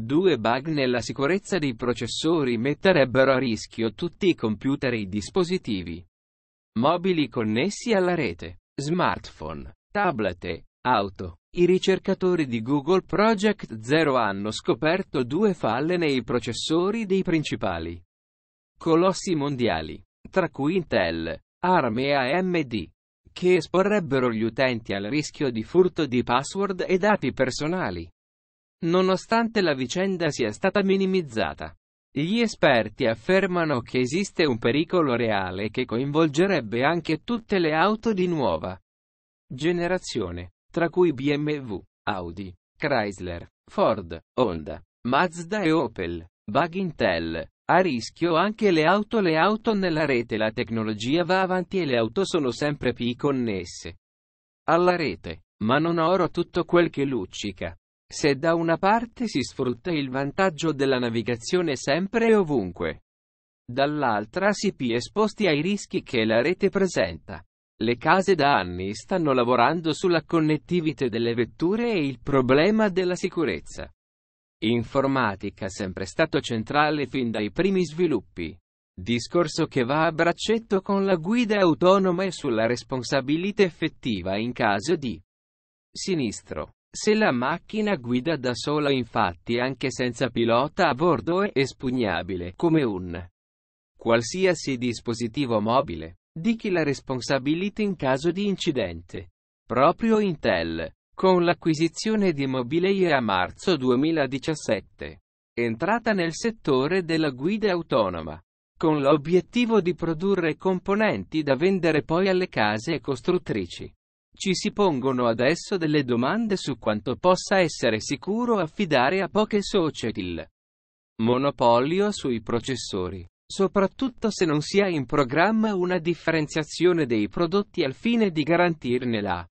Due bug nella sicurezza dei processori metterebbero a rischio tutti i computer e i dispositivi mobili connessi alla rete, smartphone, tablet e auto. I ricercatori di Google Project Zero hanno scoperto due falle nei processori dei principali colossi mondiali, tra cui Intel, ARM e AMD, che esporrebbero gli utenti al rischio di furto di password e dati personali. Nonostante la vicenda sia stata minimizzata, gli esperti affermano che esiste un pericolo reale che coinvolgerebbe anche tutte le auto di nuova generazione, tra cui BMW, Audi, Chrysler, Ford, Honda, Mazda e Opel, Bug Intel. A rischio anche le auto le auto nella rete la tecnologia va avanti e le auto sono sempre più connesse alla rete, ma non oro tutto quel che luccica. Se da una parte si sfrutta il vantaggio della navigazione sempre e ovunque, dall'altra si è esposti ai rischi che la rete presenta. Le case da anni stanno lavorando sulla connettività delle vetture e il problema della sicurezza. Informatica è sempre stato centrale fin dai primi sviluppi. Discorso che va a braccetto con la guida autonoma e sulla responsabilità effettiva in caso di sinistro. Se la macchina guida da sola infatti anche senza pilota a bordo è espugnabile, come un qualsiasi dispositivo mobile, di chi la responsabilità in caso di incidente. Proprio Intel, con l'acquisizione di Mobileye a marzo 2017, entrata nel settore della guida autonoma, con l'obiettivo di produrre componenti da vendere poi alle case costruttrici. Ci si pongono adesso delle domande su quanto possa essere sicuro affidare a poche società il monopolio sui processori, soprattutto se non si ha in programma una differenziazione dei prodotti al fine di garantirne la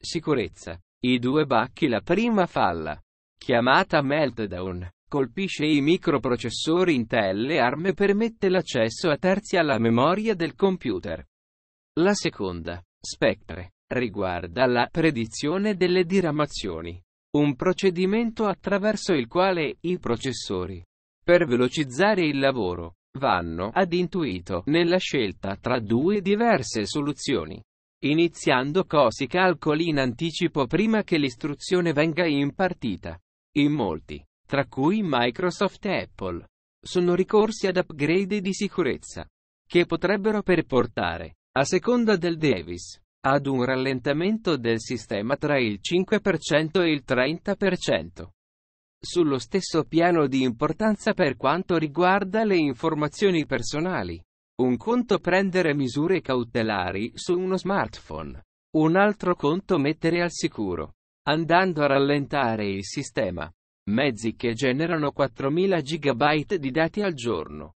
sicurezza. I due bacchi La prima falla, chiamata Meltdown, colpisce i microprocessori Intel e ARM e permette l'accesso a terzi alla memoria del computer. La seconda, Spectre, riguarda la predizione delle diramazioni, un procedimento attraverso il quale i processori, per velocizzare il lavoro, vanno ad intuito nella scelta tra due diverse soluzioni. Iniziando così calcoli in anticipo prima che l'istruzione venga impartita. In molti, tra cui Microsoft e Apple, sono ricorsi ad upgrade di sicurezza, che potrebbero perportare, a seconda del Davis, ad un rallentamento del sistema tra il 5% e il 30%. Sullo stesso piano di importanza per quanto riguarda le informazioni personali. Un conto prendere misure cautelari su uno smartphone. Un altro conto mettere al sicuro. Andando a rallentare il sistema. Mezzi che generano 4000 GB di dati al giorno.